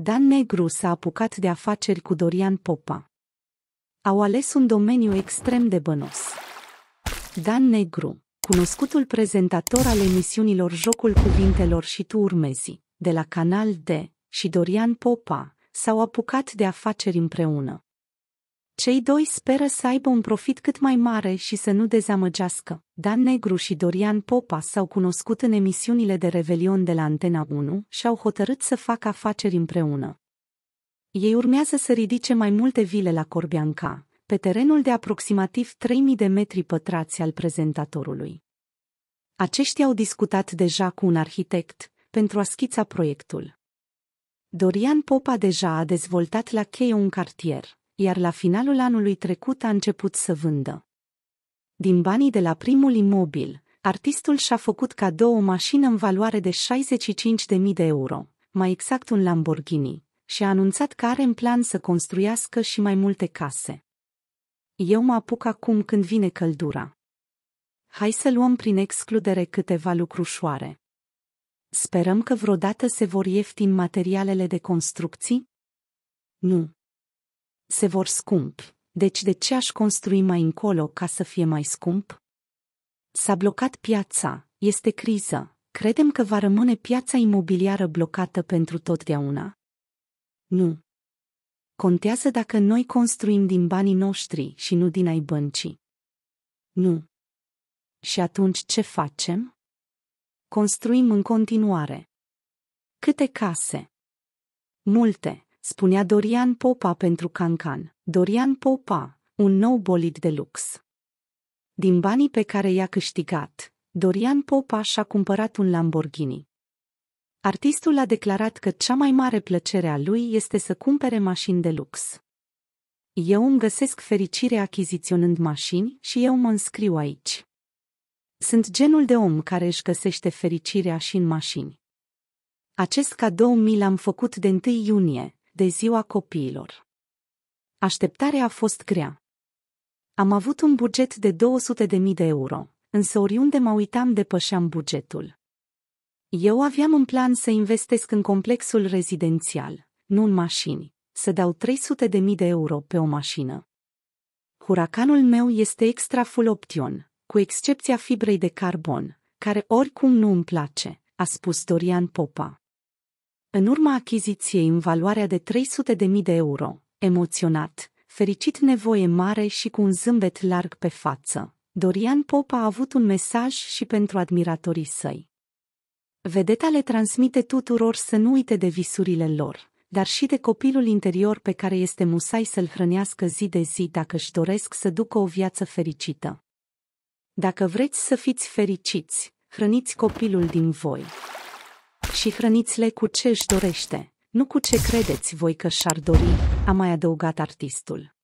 Dan Negru s-a apucat de afaceri cu Dorian Popa. Au ales un domeniu extrem de bănos. Dan Negru, cunoscutul prezentator al emisiunilor Jocul Cuvintelor și Tu Urmezi, de la Canal D, și Dorian Popa, s-au apucat de afaceri împreună. Cei doi speră să aibă un profit cât mai mare și să nu dezamăgească. Dan Negru și Dorian Popa s-au cunoscut în emisiunile de Revelion de la Antena 1 și au hotărât să facă afaceri împreună. Ei urmează să ridice mai multe vile la Corbianca, pe terenul de aproximativ 3000 de metri pătrați al prezentatorului. Aceștia au discutat deja cu un arhitect pentru a schița proiectul. Dorian Popa deja a dezvoltat la cheie un cartier iar la finalul anului trecut a început să vândă. Din banii de la primul imobil, artistul și-a făcut cadou o mașină în valoare de 65.000 de euro, mai exact un Lamborghini, și a anunțat că are în plan să construiască și mai multe case. Eu mă apuc acum când vine căldura. Hai să luăm prin excludere câteva lucrușoare. Sperăm că vreodată se vor ieftin materialele de construcții? Nu se vor scump. deci de ce aș construi mai încolo ca să fie mai scump? S-a blocat piața, este criză, credem că va rămâne piața imobiliară blocată pentru totdeauna? Nu. Contează dacă noi construim din banii noștri și nu din ai băncii. Nu. Și atunci ce facem? Construim în continuare. Câte case? Multe spunea Dorian Popa pentru Cancan. Dorian Popa, un nou bolid de lux. Din banii pe care i-a câștigat, Dorian Popa și-a cumpărat un Lamborghini. Artistul a declarat că cea mai mare plăcere a lui este să cumpere mașini de lux. Eu îmi găsesc fericire achiziționând mașini și eu mă înscriu aici. Sunt genul de om care își găsește fericirea și în mașini. Acest cadou mi l-am făcut de 1 iunie, de ziua copiilor. Așteptarea a fost grea. Am avut un buget de 200.000 de euro, însă oriunde mă uitam depășeam bugetul. Eu aveam un plan să investesc în complexul rezidențial, nu în mașini, să dau 300.000 de euro pe o mașină. Huracanul meu este extra full option, cu excepția fibrei de carbon, care oricum nu îmi place, a spus Dorian Popa. În urma achiziției în valoarea de 300.000 de euro, emoționat, fericit nevoie mare și cu un zâmbet larg pe față, Dorian Pop a avut un mesaj și pentru admiratorii săi. Vedeta le transmite tuturor să nu uite de visurile lor, dar și de copilul interior pe care este musai să-l hrănească zi de zi dacă își doresc să ducă o viață fericită. Dacă vreți să fiți fericiți, hrăniți copilul din voi și hrăniți-le cu ce își dorește, nu cu ce credeți voi că și-ar dori, a mai adăugat artistul.